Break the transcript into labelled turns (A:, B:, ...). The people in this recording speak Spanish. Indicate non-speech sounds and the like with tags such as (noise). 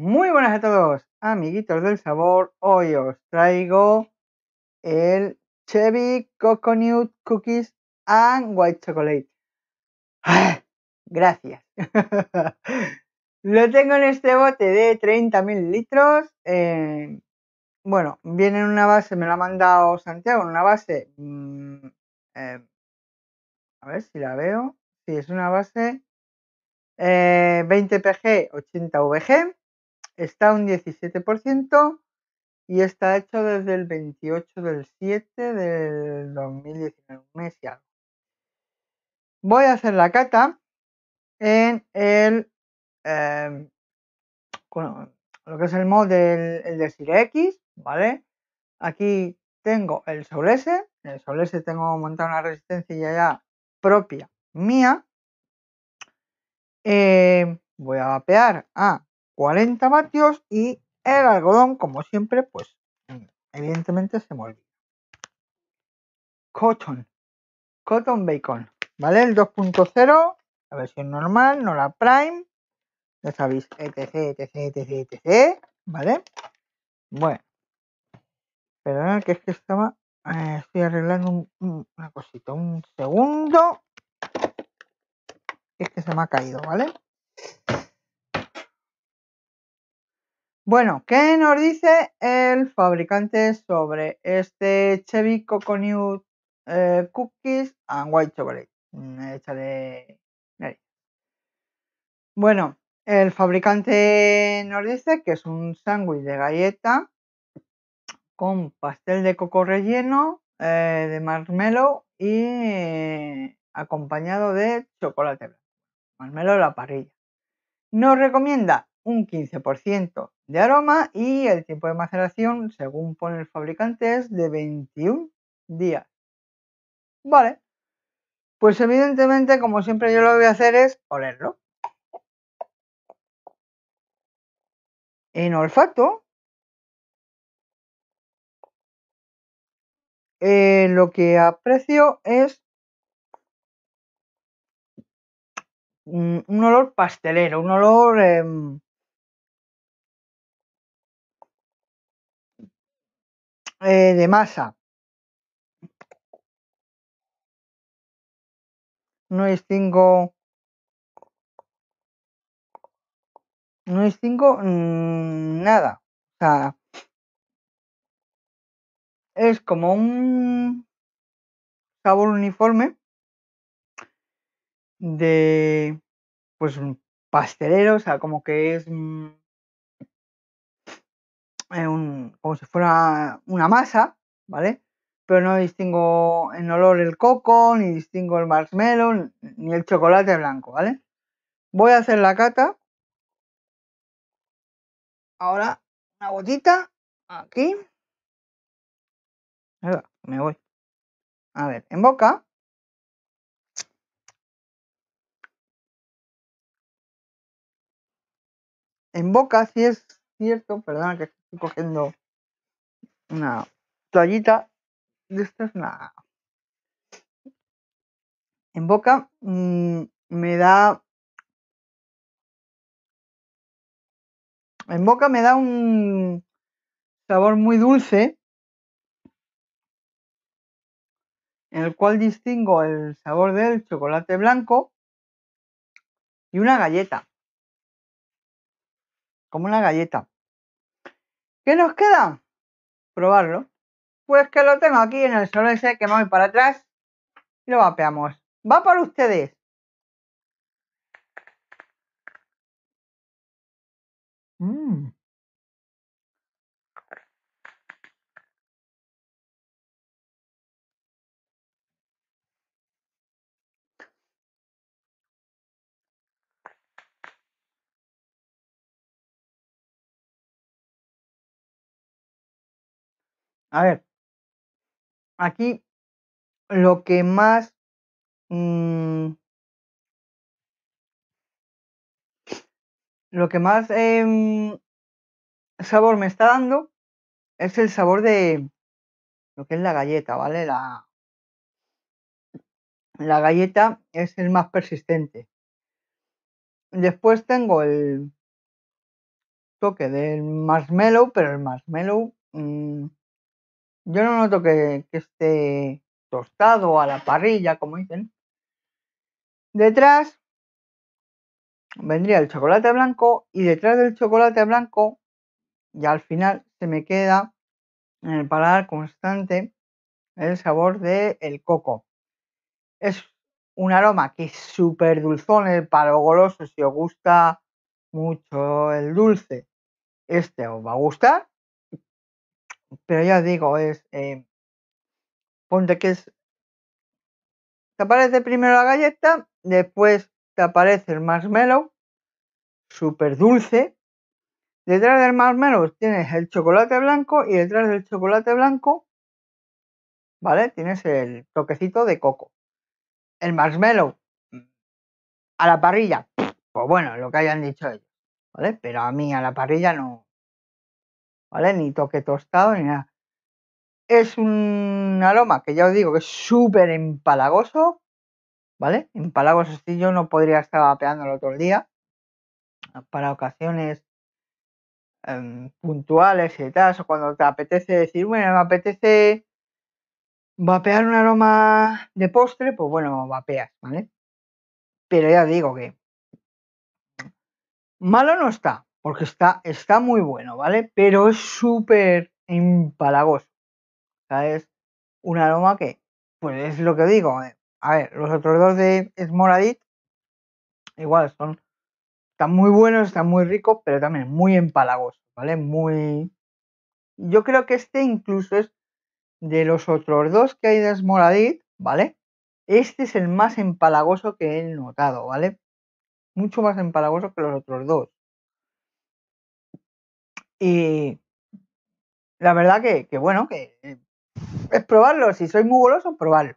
A: Muy buenas a todos, amiguitos del
B: sabor. Hoy os traigo el Chevy Coconut Cookies and White Chocolate. ¡Ah! Gracias. (laughs) Lo tengo en este bote de 30.000 litros. Em, bueno, viene en una base, me la ha mandado Santiago, en una base... Mm, em, a ver si la veo. Sí, es una base 20 PG, 80 VG está un 17% y está hecho desde el 28 del 7 del 2019, Voy a hacer la cata en el, em, lo que es el mod del el de SireX, ¿vale? Aquí tengo el Sol S, en el Sol S tengo montada una resistencia ya propia mía. Eh, voy a vapear a ah, 40 vatios y el algodón, como siempre, pues mm, evidentemente se molde. Cotton, Cotton Bacon, ¿vale? El 2.0, la versión normal, no la Prime, ya sabéis, etc, etc, etc, etc, ¿vale? Bueno, pero que es que estaba, eh, estoy arreglando una cosita, un segundo, es que se me ha caído, ¿vale? Bueno, ¿qué nos dice el fabricante sobre este Chevy Coconut eh, Cookies and White Chocolate? Échale mm, Bueno, el fabricante nos dice que es un sándwich de galleta con pastel de coco relleno, eh, de marmelo y eh, acompañado de chocolate marmelo en la parrilla. Nos recomienda un 15% de aroma y el tiempo de maceración, según pone el fabricante, es de 21 días. Vale. Pues evidentemente, como siempre yo lo voy a hacer es olerlo. En olfato,
A: eh, lo que aprecio es un olor pastelero, un olor em, Eh, de masa no es no es mm, nada o sea es como un
B: sabor uniforme de pues pastelero o sea como que es mm, eh, un, como si fuera una masa, ¿vale? Pero no distingo en olor el coco, ni distingo el marshmallow, ni el chocolate blanco, ¿vale? Voy a hacer la cata.
A: Ahora una gotita aquí. Me voy. A ver, en boca.
B: En boca, si es cierto, perdona que cogiendo una toallita de esta es en boca mm, me da
A: en boca me da un
B: sabor muy dulce en el cual distingo el sabor del chocolate blanco y una galleta como una galleta ¿Qué nos queda? Probarlo. Pues que lo tengo aquí en el sol ese que me voy para atrás y lo vapeamos. Va para ustedes.
A: Mm. A ver, aquí lo
B: que más... Mm, lo que más em, sabor me está dando es el sabor de lo que es la galleta, ¿vale? La, la galleta es el más persistente. Después tengo el toque del marshmallow, pero el marshmallow mmm, yo no noto que, esté tostado a la parrilla, como dicen. Detrás vendría el chocolate blanco y detrás del chocolate blanco, y al final se me queda en el paladar constante el sabor del el coco. Es un aroma que es súper dulzón, el palo goloso, si os gusta mucho el dulce, este os va a gustar pero ya digo, es. Eh, ponte que es. Te aparece primero la galleta, después te aparece el marshmallow, súper dulce. Detrás del marshmallow tienes el chocolate blanco y detrás del chocolate blanco, ¿vale? Tienes el toquecito de coco. El marshmallow mm, a la parrilla, pues bueno, lo que hayan dicho ellos, ¿vale? Pero a mí a la parrilla no, ¿vale? Ni toque tostado ni nada. Es un aroma que ya os digo que es súper empalagoso, ¿vale? Empalagoso, si yo no podría estar vapeando el otro día. Para ocasiones em, puntuales y tal, o cuando te apetece decir, bueno, me apetece vapear un aroma de postre, pues bueno, vapeas, ¿vale? Pero ya os digo que malo no está, porque está, está muy bueno, ¿vale? Pero es súper empalagoso. O es un aroma que, pues es lo que digo. Eh, a ver, los otros dos de Smoradit, igual, son, están muy buenos, están muy ricos, pero también muy empalagosos, ¿vale? Muy... Yo creo que este incluso es de los otros dos que hay de Smoradit, ¿vale? Este es el más empalagoso que he notado, ¿vale? Mucho más empalagoso que los otros dos. Y la verdad que, bueno, que eh, es probarlo. Si sois muy golosos, probarlo.